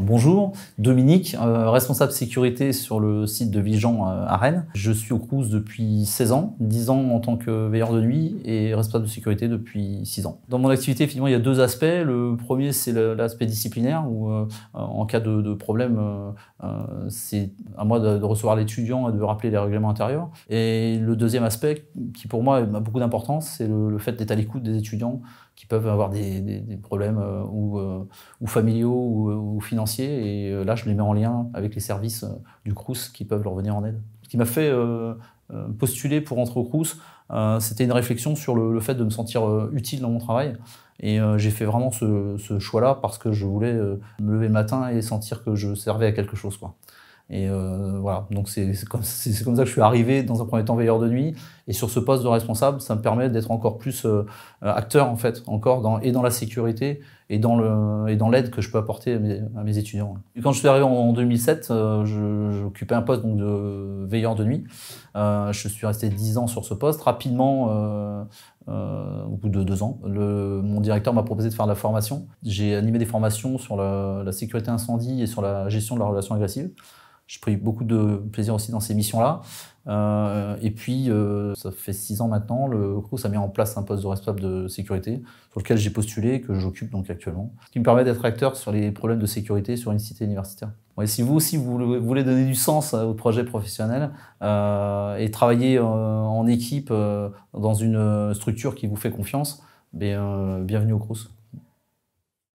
Bonjour, Dominique, euh, responsable sécurité sur le site de Vigeant euh, à Rennes. Je suis au Crous depuis 16 ans, 10 ans en tant que veilleur de nuit et responsable de sécurité depuis 6 ans. Dans mon activité, finalement, il y a deux aspects. Le premier, c'est l'aspect disciplinaire où, euh, en cas de, problème, c'est à moi de, recevoir l'étudiant et de rappeler les règlements intérieurs. Et le deuxième aspect, qui pour moi a beaucoup d'importance, c'est le, fait d'être à l'écoute des étudiants qui peuvent avoir des, problèmes ou, familiaux ou financiers et euh, là, je les mets en lien avec les services euh, du CRUS qui peuvent leur venir en aide. Ce qui m'a fait euh, postuler pour entrer au CRUS, c'était une réflexion sur le, fait de me sentir utile dans mon travail. Et j'ai fait vraiment ce, choix-là parce que je voulais me lever le matin et sentir que je servais à quelque chose. Quoi. Et voilà, donc c'est comme, ça que je suis arrivé dans un premier temps veilleur de nuit. Et sur ce poste de responsable, ça me permet d'être encore plus acteur en fait, encore et dans la sécurité et dans le et dans l'aide que je peux apporter à mes, étudiants. quand je suis arrivé en 2007, euh, j'occupais un poste de veilleur de nuit. Euh, je suis resté 10 ans sur ce poste. Rapidement, euh, au bout de deux ans, le, mon directeur m'a proposé de faire de la formation. J'ai animé des formations sur la sécurité incendie et sur la gestion de la relation agressive. J'ai pris beaucoup de plaisir aussi dans ces missions-là. Euh, et puis, euh, ça fait six ans maintenant, le CRUS a mis en place un poste de responsable de sécurité sur lequel j'ai postulé, et que j'occupe donc actuellement, ce qui me permet d'être acteur sur les problèmes de sécurité sur une cité universitaire. si vous aussi vous voulez donner du sens à votre projet professionnel euh, et travailler en équipe dans une structure qui vous fait confiance, ben, bienvenue au Crous.